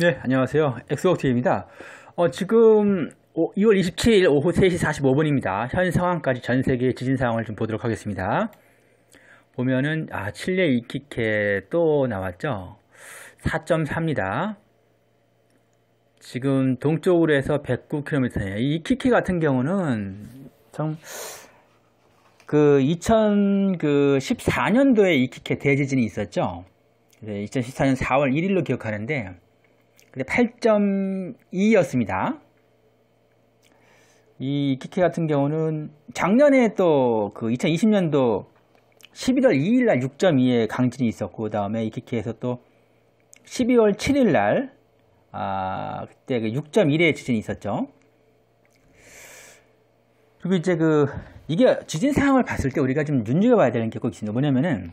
네, 안녕하세요. 엑스웍TV입니다. 어, 지금 2월 27일 오후 3시 45분입니다. 현 상황까지 전 세계 의 지진 상황을 좀 보도록 하겠습니다. 보면은 아, 칠레 이키케 또 나왔죠. 4.4입니다. 지금 동쪽으로 해서 109km네요. 이키케 같은 경우는 참그 2014년도에 그 이키케 대지진이 있었죠. 2014년 4월 1일로 기억하는데 근데 8.2였습니다. 이 키케 같은 경우는 작년에 또 그 2020년도 11월 2일 날 6.2의 강진이 있었고 그다음에 이 키케에서 또 12월 7일 날 아, 그때 그 6.1의 지진이 있었죠. 그리고 이제 그 이게 지진 상황을 봤을 때 우리가 좀 눈여겨 봐야 되는 게 꼭 있습니다. 뭐냐면은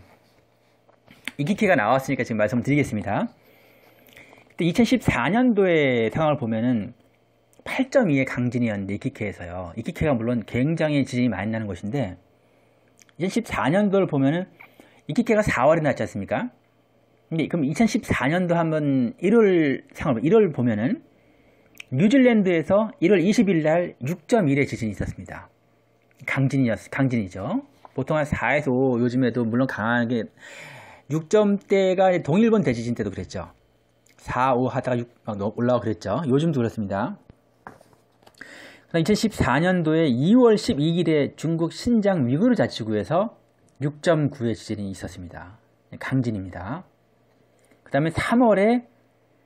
이기케가 나왔으니까 지금 말씀드리겠습니다. 2014년도의 상황을 보면은 8.2의 강진이었는데 이키케에서요. 이키케가 물론 굉장히 지진이 많이 나는 곳인데 2014년도를 보면은 이키케가 4월에 났지 않습니까? 근데 그럼 2014년도 한번 1월 상황 1월 보면은 뉴질랜드에서 1월 20일 날 6.1의 지진이 있었습니다. 강진이었 강진이죠. 보통 한 4에서 5 요즘에도 물론 강하게 6점대가 동일본 대지진 때도 그랬죠. 4, 5 하다가 6 어, 올라와 그랬죠. 요즘도 그렇습니다. 2014년도에 2월 12일에 중국 신장 위구르 자치구에서 6.9의 지진이 있었습니다. 네, 강진입니다. 그 다음에 3월에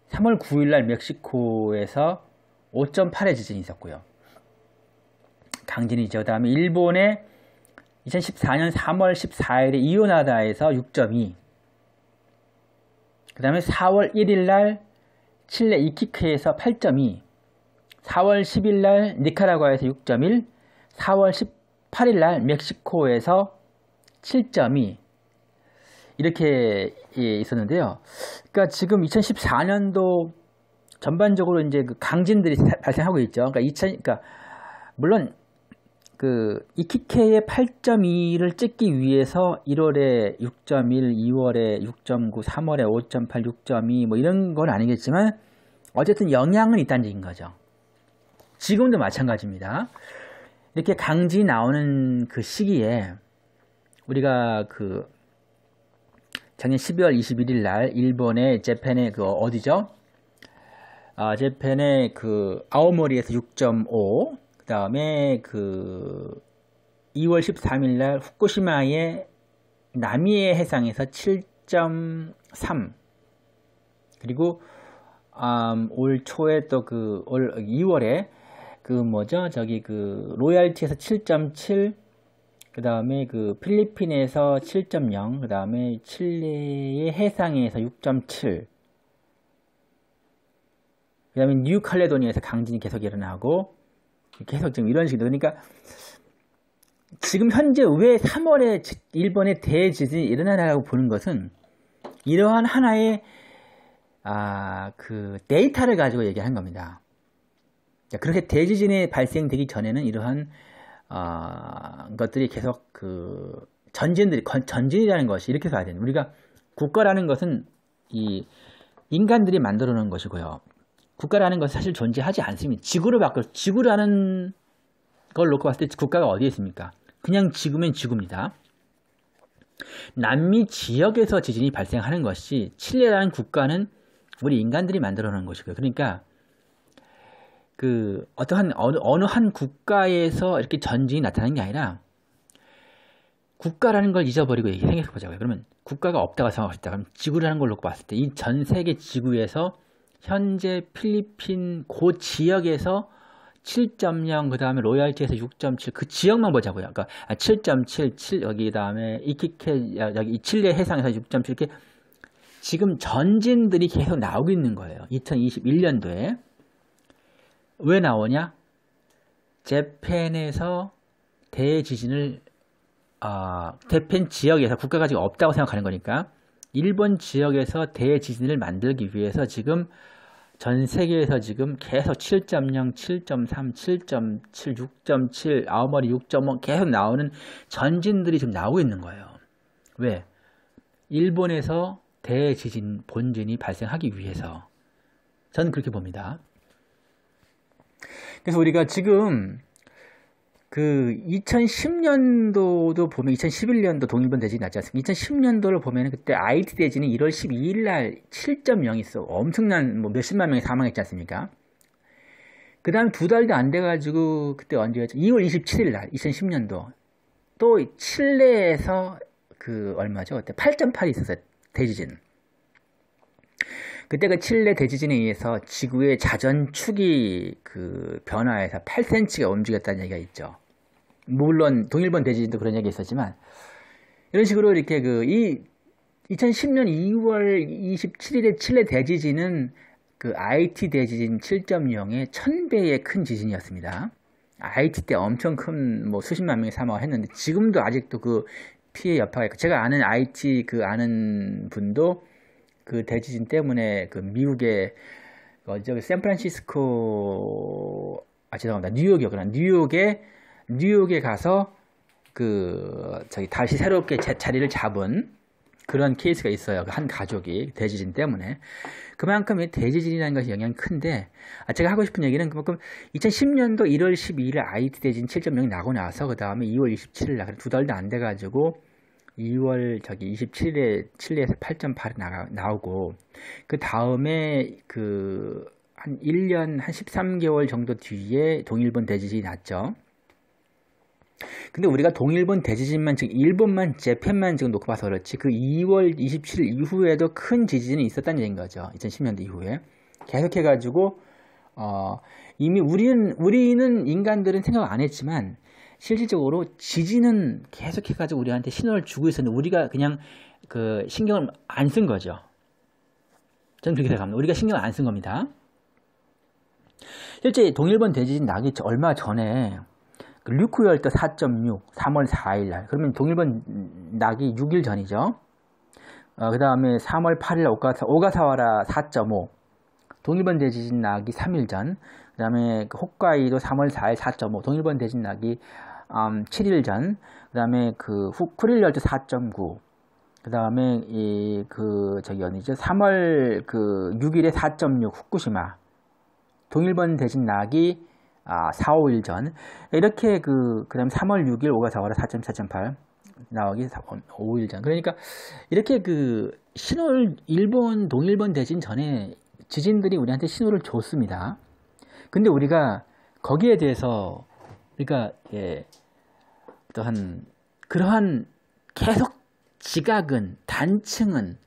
3월 9일날 멕시코에서 5.8의 지진이 있었고요. 강진이죠. 그 다음에 일본에 2014년 3월 14일에 이오나다에서 6.2그 다음에 4월 1일날 칠레 이키크에서 8.2 4월 10일날 니카라과에서 6.1 4월 18일날 멕시코에서 7.2 이렇게 예, 있었는데요. 그러니까 지금 2014년도 전반적으로 이제 그 강진들이 발생하고 있죠. 그러니까 2000, 그러니까 물론 그 이키케의 8.2를 찍기 위해서 1월에 6.1, 2월에 6.9, 3월에 5.8, 6.2 뭐 이런 건 아니겠지만 어쨌든 영향은 있다는 얘기인 거죠. 지금도 마찬가지입니다. 이렇게 강지 나오는 그 시기에 우리가 그 작년 12월 21일 날 일본의 재팬의 그 어디죠? 아, 재팬의 그 아오모리에서 6.5그 다음에 그 2월 13일 날 후쿠시마의 남이의 해상에서 7.3 그리고 음, 올 초에 또그 2월에 그 뭐죠 저기 그 로얄티에서 7.7 그 다음에 그 필리핀에서 7.0, 그 다음에 칠레의 해상에서 6.7, 그 다음에 뉴칼레도니에서 강진이 계속 일어나고, 계속 지금 이런 식으로 그러니까 지금 현재 왜 3월에 일본의 대지진이 일어나라고 보는 것은 이러한 하나의 아, 그 데이터를 가지고 얘기한 겁니다. 그렇게 대지진이 발생되기 전에는 이러한 어, 것들이 계속 그 전진들이 전진이라는 것이 이렇게 봐야 되는 우리가 국가라는 것은 이 인간들이 만들어 놓은 것이고요. 국가라는 건 사실 존재하지 않습니다. 지구를 바꿔 지구라는 걸 놓고 봤을 때 국가가 어디에 있습니까? 그냥 지구면 지구입니다. 남미 지역에서 지진이 발생하는 것이 칠레라는 국가는 우리 인간들이 만들어 놓은 것이고요. 그러니까 그 어떠한 어느, 어느 한 국가에서 이렇게 전진이 나타나는 게 아니라 국가라는 걸 잊어버리고 생각해 보자고요. 그러면 국가가 없다고 생각하셨다. 그럼 지구라는 걸 놓고 봤을 때 이 전 세계 지구에서 현재 필리핀 그 지역에서 7.0, 그 다음에 로얄티에서 6.7, 그 지역만 보자고요. 그러니까 7.7, 7, 여기 다음에 이키케, 여기 칠레 해상에서 6.7 이렇게 지금 전진들이 계속 나오고 있는 거예요. 2021년도에. 왜 나오냐? 재팬에서 대지진을, 어, 대팬 지역에서 국가가 지금 없다고 생각하는 거니까 일본 지역에서 대지진을 만들기 위해서 지금 전 세계에서 지금 계속 7.0, 7.3, 7.7, 6.7, 아우머리 6.5 계속 나오는 전진들이 지금 나오고 있는 거예요. 왜? 일본에서 대지진 본진이 발생하기 위해서 저는 그렇게 봅니다. 그래서 우리가 지금 그 2010년도도 보면 2011년도 독립변 대진이 났지 않습니까? 2010년도를 보면 그때 IT 대진이 1월 12일 날7.0 있어. 엄청난 뭐 몇십만 명이 사망했지 않습니까? 그 다음에 두 달도 안 돼가지고 그때 언제였죠? 2월 27일 날 2010년도 또 칠레에서 그 얼마죠? 그때 8.8이 있었어요. 대지진. 그때 가 그 칠레 대지진에 의해서 지구의 자전축이 그 변화해서 8cm가 움직였다는 얘기가 있죠. 물론 동일본 대지진도 그런 얘기 있었지만 이런 식으로 이렇게 그이 2010년 2월 27일에 칠레 대지진은 그 IT 대지진 7.0의 1000배의 큰 지진이었습니다. IT 때 엄청 큰 뭐 수십만 명이 사망 했는데 지금도 아직도 그 피해 여파가 있고 제가 아는 IT 그 아는 분도 그 대지진 때문에 그 미국의 그 어저기 샌프란시스코 아 죄송합니다 뉴욕이었구나 뉴욕에 뉴욕에 가서 그 저기 다시 새롭게 제 자리를 잡은 그런 케이스가 있어요. 한 가족이 대지진 때문에 그만큼 이 대지진이라는 것이 영향이 큰데 아, 제가 하고 싶은 얘기는 그만큼 2010년도 1월 12일 아이티 대진 7.0이 나고 나서 그 다음에 2월 27일 날 그래 두 달도 안 돼가지고 2월 저기 27일에 칠레에서 8.8이 나가, 나오고 그 다음에 그한 1년 한 13개월 정도 뒤에 동일본 대지진이 났죠. 근데 우리가 동일본 대지진만 지금 일본만 재편만 지금 놓고 봐서 그렇지 그 2월 27일 이후에도 큰 지진이 있었다는 얘기인 거죠. 2010년대 이후에 계속해 가지고 어 이미 우리는 우리는 인간들은 생각 안 했지만 실질적으로 지진은 계속해 가지고 우리한테 신호를 주고 있었는데 우리가 그냥 그 신경을 안 쓴 거죠. 저는 그렇게 생각합니다. 우리가 신경을 안 쓴 겁니다. 실제 동일본 대지진 나기 얼마 전에 류크열도 4.6, 3월 4일 날. 그러면 동일본 낙이 6일 전이죠. 어, 그 다음에 3월 8일 오가사, 오가사와라 4.5. 동일본 대지진 낙이 3일 전. 그 다음에 홋카이도 3월 4일 4.5. 동일본 대지진 낙이 음, 7일 전. 그 다음에 그 후, 쿠릴열도 4.9. 그 다음에 이 그 저기 어디죠? 3월 그 6일에 4.6 후쿠시마. 동일본 대진 낙이 아, 4, 5일 전. 이렇게 그, 그 다음 3월 6일, 5가 4월 4.4.8. 나오기 5일 어, 전. 그러니까 이렇게 그 신호를 일본 동일본 대진 전에 지진들이 우리한테 신호를 줬습니다. 근데 우리가 거기에 대해서 그러니까, 예, 또한 그러한 계속 지각은 단층은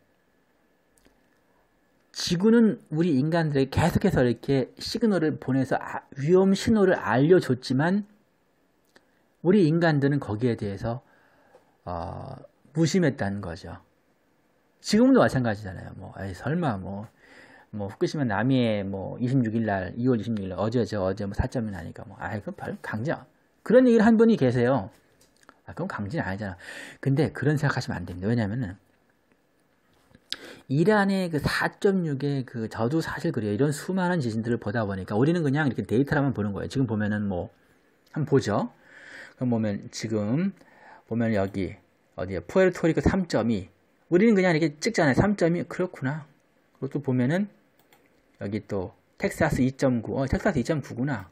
지구는 우리 인간들에게 계속해서 이렇게 시그널을 보내서 아, 위험 신호를 알려줬지만 우리 인간들은 거기에 대해서 어, 무심했다는 거죠. 지금도 마찬가지잖아요. 뭐 에이, 설마 뭐, 뭐 후쿠시마 남해 뭐 26일 날 2월 26일 날 어제죠 어제 뭐4.1 나니까 뭐 아이 그건 별 강제 그런 얘기를 한 분이 계세요. 아, 그럼 강제는 아니잖아. 근데 그런 생각하시면 안 됩니다. 왜냐면은 이란의 그 4.6의 그 저도 사실 그래요. 이런 수많은 지진들을 보다 보니까 우리는 그냥 이렇게 데이터로만 보는 거예요. 지금 보면은 뭐 한번 보죠. 그럼 보면 지금 보면 여기 어디에 푸에르토리코 3.2 우리는 그냥 이렇게 찍잖아요. 3.2 그렇구나. 그리고 또 보면은 여기 또 텍사스 2.9어 텍사스 2.9구나.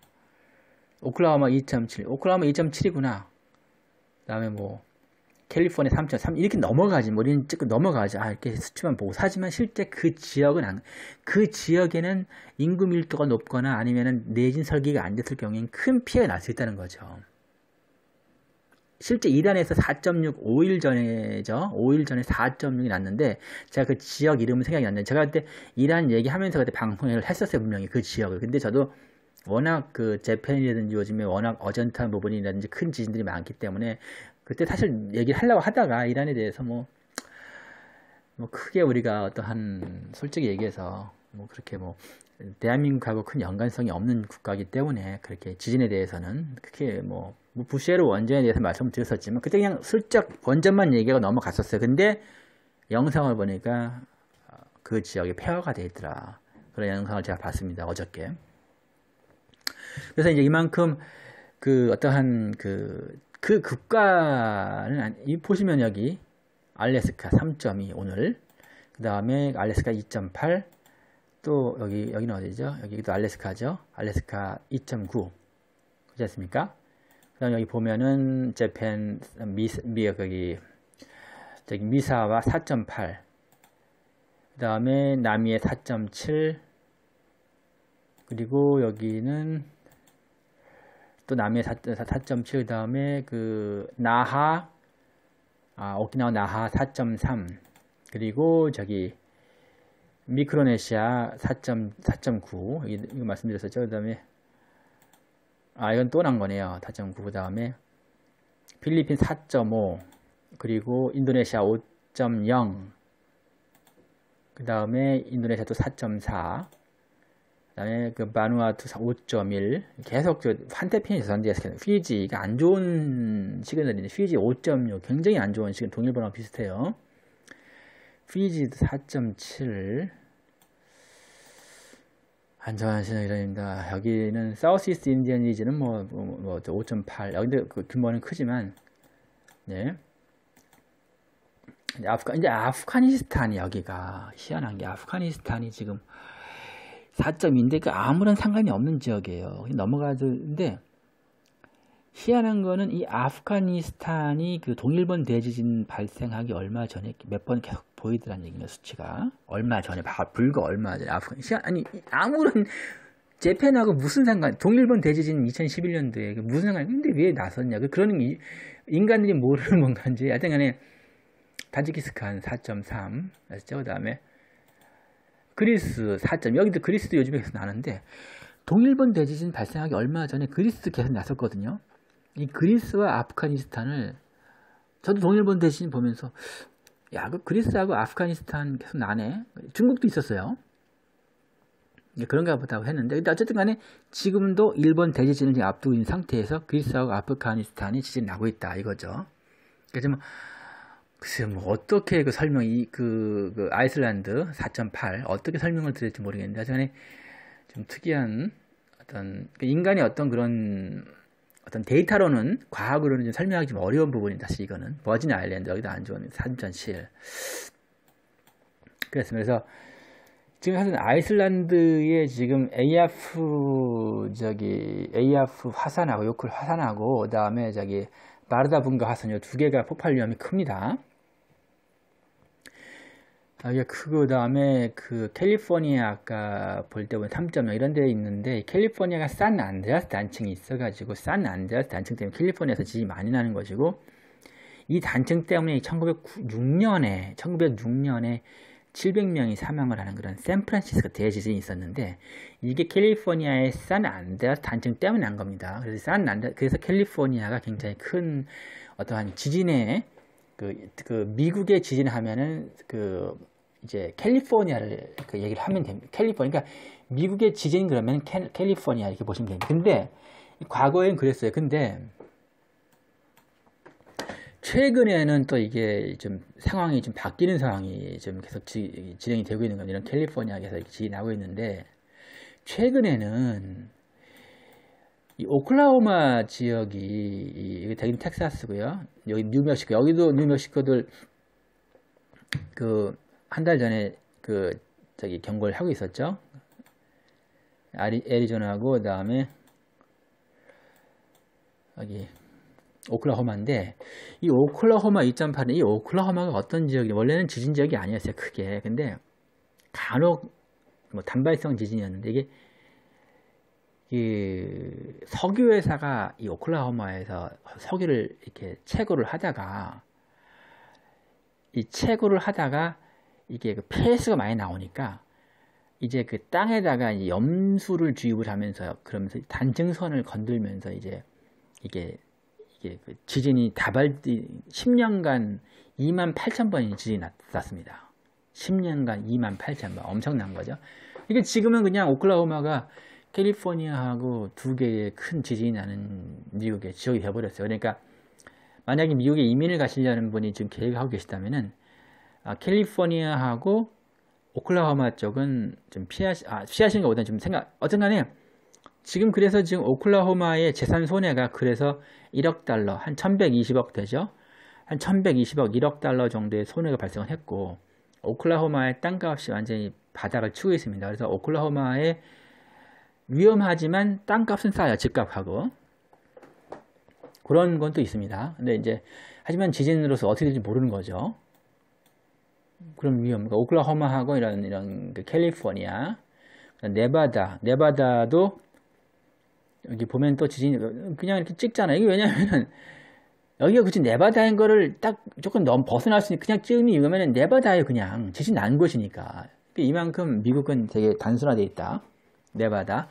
오클라호마 2.7 오클라호마 2.7이구나. 그다음에 뭐 캘리포니아 3.3 이렇게 넘어가지 뭐 우리는 찍고 넘어가지 아 이렇게 수치만 보고 하지만 실제 그 지역은 안, 그 지역에는 인구 밀도가 높거나 아니면은 내진 설계가 안 됐을 경우엔 큰 피해가 날 수 있다는 거죠. 실제 이란에서 4.6 5일 전에죠. 5일 전에 4.6이 났는데 제가 그 지역 이름은 생각이 안 나요. 제가 그때 이란 얘기하면서 그때 방송을 했었어요 분명히 그 지역을. 근데 저도 워낙 그 재팬이라든지 요즘에 워낙 어전탄 부분이라든지 큰 지진들이 많기 때문에 그때 사실 얘기를 하려고 하다가 이란에 대해서 뭐, 뭐 크게 우리가 어떠한 솔직히 얘기해서 뭐 그렇게 뭐 대한민국하고 큰 연관성이 없는 국가이기 때문에 그렇게 지진에 대해서는 크게 뭐, 뭐 부시에르 원전에 대해서 말씀을 드렸었지만 그때 그냥 슬쩍 원전만 얘기가 넘어갔었어요. 근데 영상을 보니까 아, 그 지역이 폐허가 되어 있더라. 그런 영상을 제가 봤습니다. 어저께. 그래서 이제 이만큼 그 어떠한 그 그극과는이 보시면 여기 알래스카 3.2 오늘 그 다음에 알래스카 2.8 또 여기 여기는 어디죠? 여기도 알래스카죠. 알래스카 2.9 그렇지 않습니까? 그다음 여기 보면은 재팬 미미 여기 저기 미사와 4.8 그다음에 남미의 4.7 그리고 여기는 또 남해 4.7 그 다음에 그 나하 아, 오키나와 나하 4.3 그리고 저기 미크로네시아 4.4.9 이거 말씀드렸었죠. 그다음에 아 이건 또 난 거네요. 4.9 그다음에 필리핀 4.5 그리고 인도네시아 5.0 그다음에 인도네시아 도4.4 그다음에 그 바누아투 5.1 계속 저 환태핀이 재선지에서 피지가 안 좋은 시그널인데 피지 5.6 굉장히 안 좋은 시그널 동일번호와 비슷해요. 피지 4.7 안전한 시널이라입니다. 여기는 사우스 이스트 인디언 리즈는 뭐, 뭐, 뭐 5.8. 여기도 그 규모는 크지만, 네. 이제 아프간, 이제 아프가니스탄이 여기가 희한한 게 아프가니스탄이 지금 4점인데그 아무런 상관이 없는 지역이에요. 넘어가는데 희한한 거는 이 아프가니스탄이 그 동일본 대지진 발생하기 얼마 전에 몇 번 계속 보이더라는얘기네요 수치가 얼마 전에 아, 불과 얼마 전에 아프간 가니스 그 아니 아무런 재팬하고 무슨 상관 동일본 대지진 2011년도에 그 무슨 상관 근데 왜 나섰냐 그 그런 인간들이 모르는 건지 하여튼간에 타지키스칸 4.3 알았죠? 그 다음에 그리스 4점 여기도 그리스도 요즘에 계속 나는데 동일본 대지진 발생하기 얼마 전에 그리스 계속 나섰거든요. 이 그리스와 아프가니스탄을 저도 동일본 대지진 보면서 야, 그 그리스하고 아프가니스탄 계속 나네. 중국도 있었어요. 그런가 보다고 했는데 근데 어쨌든 간에 지금도 일본 대지진을 앞두고 있는 상태에서 그리스하고 아프가니스탄이 지진 나고 있다 이거죠. 그러니까 글쎄 요뭐 어떻게 그 설명 이그 그 아이슬란드 4.8 어떻게 설명을 드릴지 모르겠는데 하여간에 좀 특이한 어떤 그 인간의 어떤 그런 어떤 데이터로는 과학으로는 좀 설명하기 좀 어려운 부분이 다시 이거는 버진 아일랜드 여기도 안좋은니3.7 그렇습니다. 그래서 지금 사실 아이슬란드에 지금 AF 저기 AF 화산하고 요클 화산하고 그다음에 저기 마르다 분가 화산 요두 개가 폭발 위험이 큽니다. 아, 이그 그 다음에 그 캘리포니아 아까 볼 때 보면 3.0 이런 데 있는데 캘리포니아가 싼 안드레아스 단층이 있어가지고 싼 안드레아스 단층 때문에 캘리포니아에서 지진이 많이 나는 것이고 이 단층 때문에 1906년에 1906년에 700명이 사망을 하는 그런 샌프란시스코 대지진이 있었는데 이게 캘리포니아의 싼 안드레아스 단층 때문에 난 겁니다. 그래서 산안드 그래서 캘리포니아가 굉장히 큰 어떠한 지진에 그, 그 미국의 지진하면은 그 이제 캘리포니아를 그 얘기를 하면 됩니다. 캘리포니아 그러니까 미국의 지진 그러면 캘, 캘리포니아 이렇게 보시면 됩니다. 근데 과거엔 그랬어요. 근데 최근에는 또 이게 좀 상황이 좀 바뀌는 상황이 좀 계속 지, 진행이 되고 있는 겁니다. 이런 캘리포니아에서 이렇게 지진이 나고 있는데 최근에는 이 오클라호마 지역이 여게 대긴 텍사스고요. 여기 뉴멕시코 여기도 뉴멕시코들 그 한달 전에 그 저기 경고를 하고 있었죠. 아리, 애리조나하고 그 다음에 여기 오클라호마인데 이 오클라호마 2.8은 이 오클라호마가 어떤 지역이 원래는 지진 지역이 아니었어요 크게 근데 간혹 뭐 단발성 지진이었는데 이게 그 석유 회사가 이 오클라호마에서 석유를 이렇게 채굴을 하다가 이 채굴을 하다가 이게 그 폐스가 많이 나오니까 이제 그 땅에다가 이제 염수를 주입을 하면서 그러면서 단층선을 건들면서 이제 이게 이게 그 지진이 다발디 10년간 2만 8천 번이 지진이 났습니다. 10년간 2만 8천 번 엄청난 거죠. 이게 지금은 그냥 오클라호마가 캘리포니아하고 두 개의 큰 지진이 나는 미국의 지역이 되어버렸어요. 그러니까 만약에 미국에 이민을 가시려는 분이 지금 계획하고 계시다면은 아, 캘리포니아하고 오클라호마 쪽은 좀 피하시, 아, 피하시는 것보다는 좀 생각, 어쨌간에 지금 그래서 지금 오클라호마의 재산 손해가 그래서 1억 달러, 한 1120억 되죠? 한 1120억, 1억 달러 정도의 손해가 발생을 했고, 오클라호마의 땅값이 완전히 바닥을 치고 있습니다. 그래서 오클라호마의 위험하지만 땅값은 싸요. 집값하고. 그런 건 또 있습니다. 근데 이제, 하지만 지진으로서 어떻게 될지 모르는 거죠. 그럼 위험가 그러니까 오클라호마하고 이런 이런 그 캘리포니아, 네바다, 네바다도 여기 보면 또 지진 그냥 이렇게 찍잖아. 이게 왜냐하면 여기가 그치 네바다인 거를 딱 조금 넘 벗어날 수 있는 그냥 찍으면 이거면은 네바다에 그냥 지진 난 곳이니까. 이만큼 미국은 되게 단순화돼 있다. 네바다.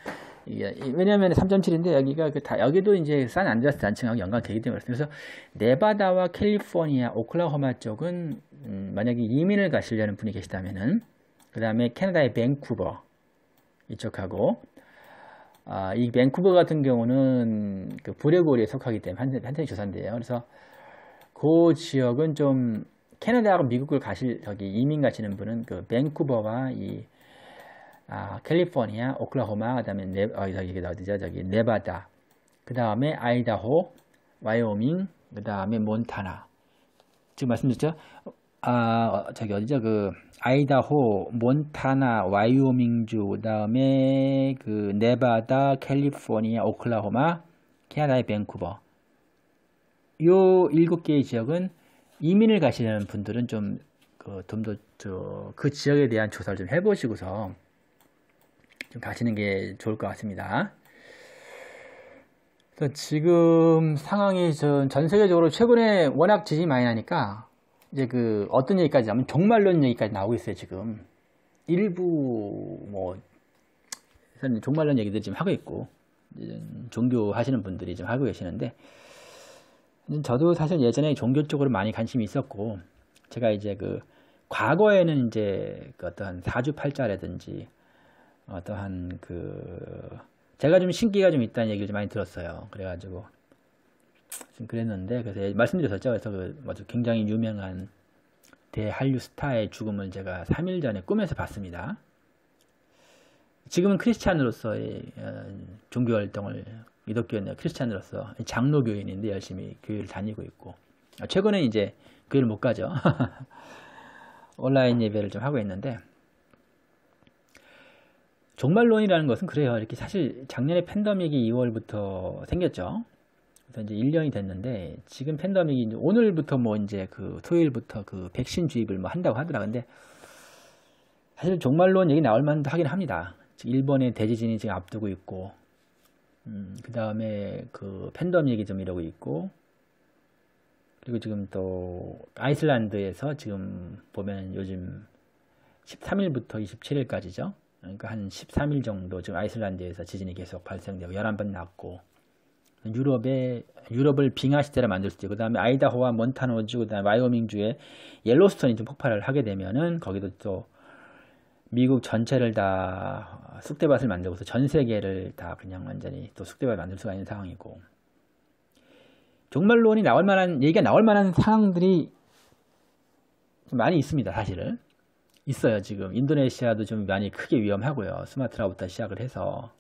왜냐하면 3.7인데 여기가 그다 여기도 이제 산 안드레스 단층하고 연관되기 때문에 그래서 네바다와 캘리포니아, 오클라호마 쪽은 음, 만약에 이민을 가시려는 분이 계시다면은 그 다음에 캐나다의 밴쿠버 이쪽하고 아, 이 밴쿠버 같은 경우는 그 부레고리에 속하기 때문에 한편이 조사인데요. 그래서 그 지역은 좀 캐나다하고 미국을 가실 저기 이민 가시는 분은 그 밴쿠버와 이 아, 캘리포니아, 오클라호마, 그다음에 네, 어, 저기 어디죠? 저기 네바다, 그 다음에 아이다호, 와이오밍, 그 다음에 몬타나. 지금 말씀드렸죠? 아, 저기 어디죠? 그 아이다호, 몬타나, 와이오밍주, 그다음에 그 네바다, 캘리포니아, 오클라호마, 캐나다의 밴쿠버. 요 일곱 개의 지역은 이민을 가시는 분들은 좀 그 좀더 그 지역에 대한 조사를 좀 해보시고서 좀 가시는 게 좋을 것 같습니다. 지금 상황이 전, 전 세계적으로 최근에 워낙 지진이 많이 나니까 이제 그 어떤 얘기까지 하면 종말론 얘기까지 나오고 있어요 지금 일부 뭐 사실 종말론 얘기들 지금 하고 있고 종교 하시는 분들이 지금 하고 계시는데 저도 사실 예전에 종교 쪽으로 많이 관심이 있었고 제가 이제 그 과거에는 이제 그어떤 사주팔자라든지 어떠한 그 제가 좀 신기가 좀 있다는 얘기를 좀 많이 들었어요 그래가지고 지금 그랬는데 그래서 예, 말씀드렸었죠. 그래서 그 굉장히 유명한 대한류 스타의 죽음을 제가 3일 전에 꿈에서 봤습니다. 지금은 크리스찬으로서의 어, 종교 활동을 기독교인의 크리스찬으로서 장로 교인인데 열심히 교회를 다니고 있고 아, 최근에 이제 교회를 못 가죠. 온라인 예배를 좀 하고 있는데 종말론이라는 것은 그래요. 이렇게 사실 작년에 팬더믹이 2월부터 생겼죠. 그래서 이제 1년이 됐는데 지금 팬더믹이 오늘부터 뭐 이제 그 토요일부터 그 백신 주입을 뭐 한다고 하더라. 근데 사실 종말론 얘기 나올 만도 하긴 합니다. 일본의 대지진이 지금 앞두고 있고, 음, 그 다음에 그 팬덤 얘기 좀 이러고 있고, 그리고 지금 또 아이슬란드에서 지금 보면 요즘 13일부터 27일까지죠. 그러니까 한 13일 정도 지금 아이슬란드에서 지진이 계속 발생되고 11번 났고 유럽의 유럽을 빙하시대를 만들 수있 때, 그 다음에 아이다호와 몬타노주, 그 다음에 와이오밍주에 옐로스톤이 좀 폭발을 하게 되면은 거기도 또 미국 전체를 다 쑥대밭을 만들고서 전 세계를 다 그냥 완전히 또 쑥대밭 을 만들 수가 있는 상황이고 종말론이 나올 만한 얘기가 나올 만한 상황들이 많이 있습니다 사실은 있어요 지금 인도네시아도 좀 많이 크게 위험하고요 스마트라부터 시작을 해서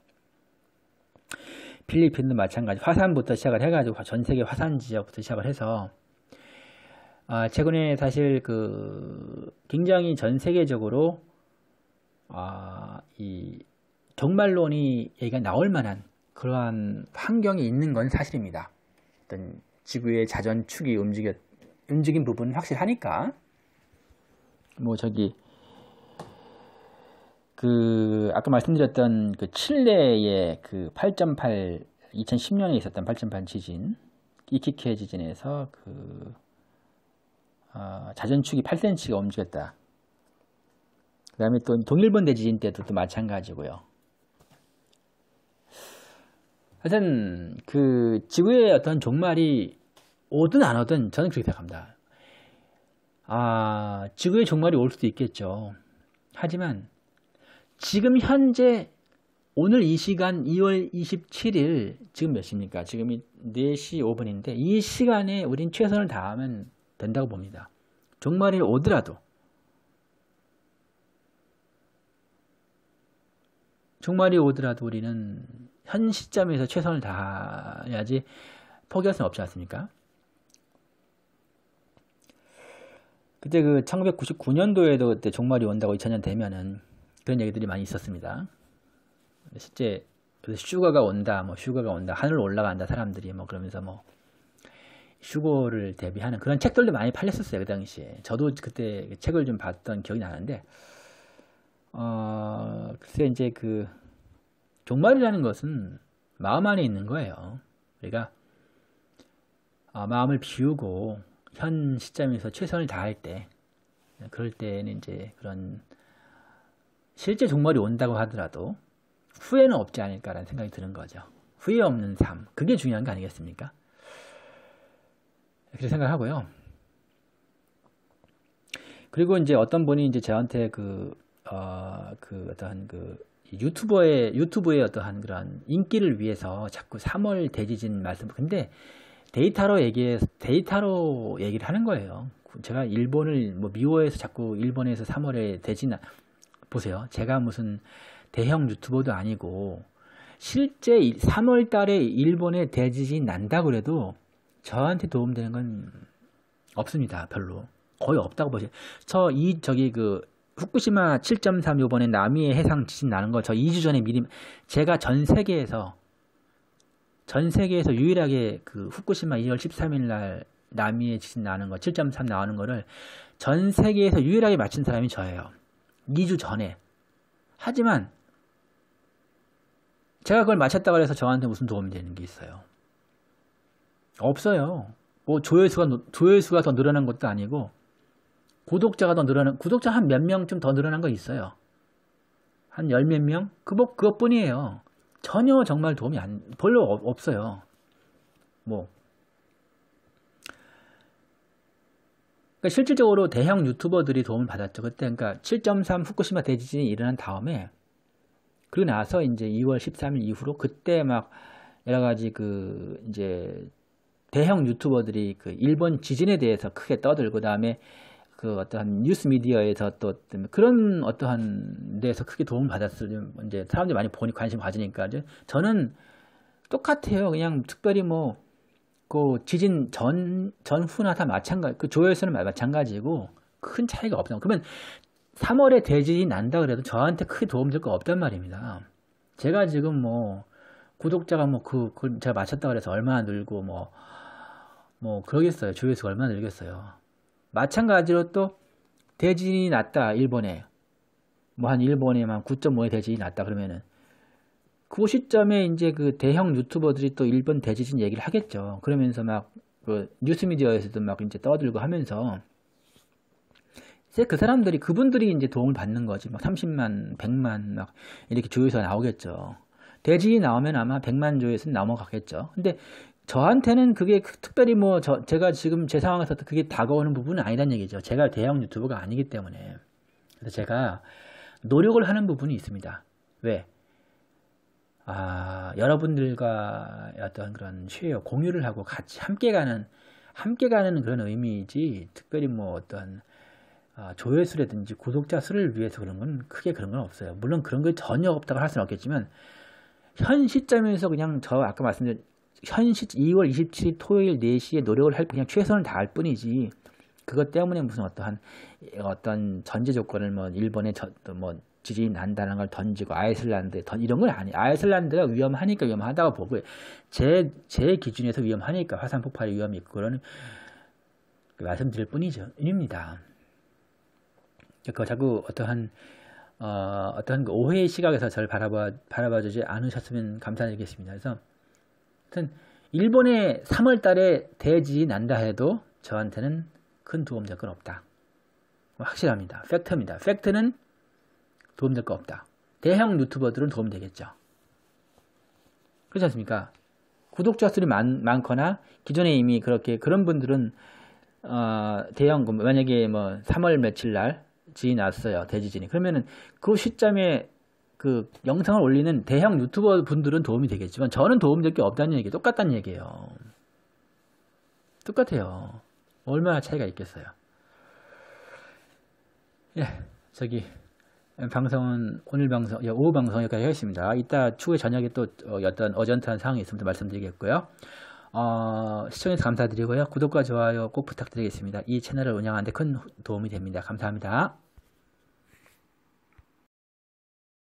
필리핀도 마찬가지 화산부터 시작을 해가지고 전 세계 화산 지역부터 시작을 해서 아, 최근에 사실 그 굉장히 전 세계적으로 아, 이 정말론이 얘기가 나올 만한 그러한 환경이 있는 건 사실입니다. 어떤 지구의 자전축이 움직여 움직인 부분은 확실하니까 뭐 저기 그 아까 말씀드렸던 그 칠레의 그 8.8 2010년에 있었던 8.8 지진 이키케 지진에서 그 어, 자전축이 8cm가 움직였다. 그 다음에 또 동일본 대지진 때도 또 마찬가지고요. 하여튼 그 지구의 어떤 종말이 오든 안 오든 저는 그렇게 생각합니다. 아 지구의 종말이 올 수도 있겠죠. 하지만 지금 현재 오늘 이 시간 2월 27일 지금 몇 시입니까? 지금이 4시 5분인데 이 시간에 우린 최선을 다하면 된다고 봅니다. 종말이 오더라도 종말이 오더라도 우리는 현 시점에서 최선을 다해야지 포기할 수는 없지 않습니까? 그때 그 1999년도에도 그때 종말이 온다고 2000년 되면은 그런 얘기들이 많이 있었습니다. 실제 슈거가 온다, 뭐 슈거가 온다, 하늘 올라간다 사람들이 뭐 그러면서 뭐 슈거를 대비하는 그런 책들도 많이 팔렸었어요 그 당시에. 저도 그때 그 책을 좀 봤던 기억이 나는데, 어 글쎄 이제 그 종말이라는 것은 마음 안에 있는 거예요. 우리가 어, 마음을 비우고 현 시점에서 최선을 다할 때, 그럴 때는 이제 그런 실제 종말이 온다고 하더라도 후회는 없지 않을까라는 생각이 드는 거죠. 후회 없는 삶. 그게 중요한 거 아니겠습니까? 그렇게 생각하고요. 그리고 이제 어떤 분이 이제 저한테 그, 어, 그어떤그 유튜버의, 유튜브의 어떠한 그런 인기를 위해서 자꾸 3월 대지진 말씀, 근데 데이터로 얘기해, 데이터로 얘기를 하는 거예요. 제가 일본을 뭐 미워해서 자꾸 일본에서 3월에 대지나 보세요. 제가 무슨 대형 유튜버도 아니고 실제 3월 달에 일본에 대지진 난다 그래도 저한테 도움되는 건 없습니다. 별로. 거의 없다고 보세요. 저 이 저기 그 후쿠시마 7.3 요번에 남미의 해상 지진 나는 거 저 2주 전에 미리 제가 전 세계에서 전 세계에서 유일하게 그 후쿠시마 2월 13일 날 남미의 지진 나는 거 7.3 나오는 거를 전 세계에서 유일하게 맞힌 사람이 저예요. 2주 전에. 하지만 제가 그걸 마쳤다고 해서 저한테 무슨 도움이 되는 게 있어요. 없어요. 뭐 조회수가 조회수가 더 늘어난 것도 아니고 구독자가 더 늘어난 구독자 한 몇 명쯤 더 늘어난 거 있어요. 한 열 몇 명? 그뭐 그것뿐이에요. 전혀 정말 도움이 안 별로 없어요. 뭐 그러니까 실질적으로 대형 유튜버들이 도움을 받았죠. 그때 그러니까 7.3 후쿠시마 대지진이 일어난 다음에 그리고 나서 이제 2월 13일 이후로 그때 막 여러 가지 그 이제 대형 유튜버들이 그 일본 지진에 대해서 크게 떠들고 그다음에 그 어떠한 뉴스 미디어에서 또 그런 어떠한 데서 크게 도움 을 받았어요. 이제 사람들이 많이 보니 관심 가지니까 저는 똑같아요. 그냥 특별히 뭐그 지진 전 전후나 다 마찬가지. 그 조회수는 마찬가지고 큰 차이가 없다. 그러면 3월에 대지진이 난다 그래도 저한테 크게 도움 될 거 없단 말입니다. 제가 지금 뭐 구독자가 뭐그 그 제가 맞췄다 그래서 얼마나 늘고 뭐뭐 뭐 그러겠어요. 조회수가 얼마나 늘겠어요. 마찬가지로 또 대지진이 났다 일본에 뭐 한 일본에만 9.5의 대지진이 났다 그러면은 그 시점에 이제 그 대형 유튜버들이 또 일본 대지진 얘기를 하겠죠. 그러면서 막그 뉴스 미디어에서도 막 이제 떠들고 하면서 이제 그 사람들이 그분들이 이제 도움을 받는 거지. 막 30만, 100만 막 이렇게 조회수 나오겠죠. 대지이 나오면 아마 100만 조회수 넘어가겠죠. 근데 저한테는 그게 그 특별히 뭐 저, 제가 지금 제 상황에서 그게 다가오는 부분은 아니란 얘기죠. 제가 대형 유튜버가 아니기 때문에. 그래서 제가 노력을 하는 부분이 있습니다. 왜? 아, 여러분들과 어떤 그런 쉐어 공유를 하고 같이 함께 가는 함께 가는 그런 의미이지 특별히 뭐 어떤 아, 조회수라든지 구독자 수를 위해서 그런 건 크게 그런 건 없어요. 물론 그런 게 전혀 없다고 할 수는 없겠지만 현 시점에서 그냥 저 아까 말씀드린 현시 2월 27일 토요일 4시에 노력을 할 그냥 최선을 다할 뿐이지 그것 때문에 무슨 어떠한 어떤 전제 조건을 뭐 일본의 저, 뭐 질이 난다는 걸 던지고 아이슬란드 던 이런 건 아니 아이슬란드가 위험하니까 위험하다고 보고 제제 제 기준에서 위험하니까 화산 폭발의 위험이 있고 그런 그 말씀드릴 뿐이죠 입니다. 그 자꾸 어떠한 어, 어떠한 그 오해의 시각에서 저를 바라봐 바라봐주지 않으셨으면 감사드리겠습니다. 그래서 하여튼 일본에 3월달에 대지진 난다 해도 저한테는 큰 도움 될건 없다. 확실합니다. 팩트입니다. 팩트는 도움될 거 없다. 대형 유튜버들은 도움되겠죠. 그렇지 않습니까? 구독자 수이 많, 거나 기존에 이미 그렇게 그런 분들은 어, 대형 그 만약에 뭐 3월 며칠 날 지진 왔어요 대지진이 그러면은 그 시점에 그 영상을 올리는 대형 유튜버 분들은 도움이 되겠지만 저는 도움될 게 없다는 얘기 똑같다는 얘기예요 똑같아요 얼마나 차이가 있겠어요 예 저기 방송은 오늘 방송, 예, 오후 방송 여기까지 하겠습니다. 이따 추후에 저녁에 또 어, 어떤 어전한 사항이 있으면 말씀드리겠고요. 어, 시청해서 감사드리고요. 구독과 좋아요 꼭 부탁드리겠습니다. 이 채널을 운영하는데 큰 도움이 됩니다. 감사합니다.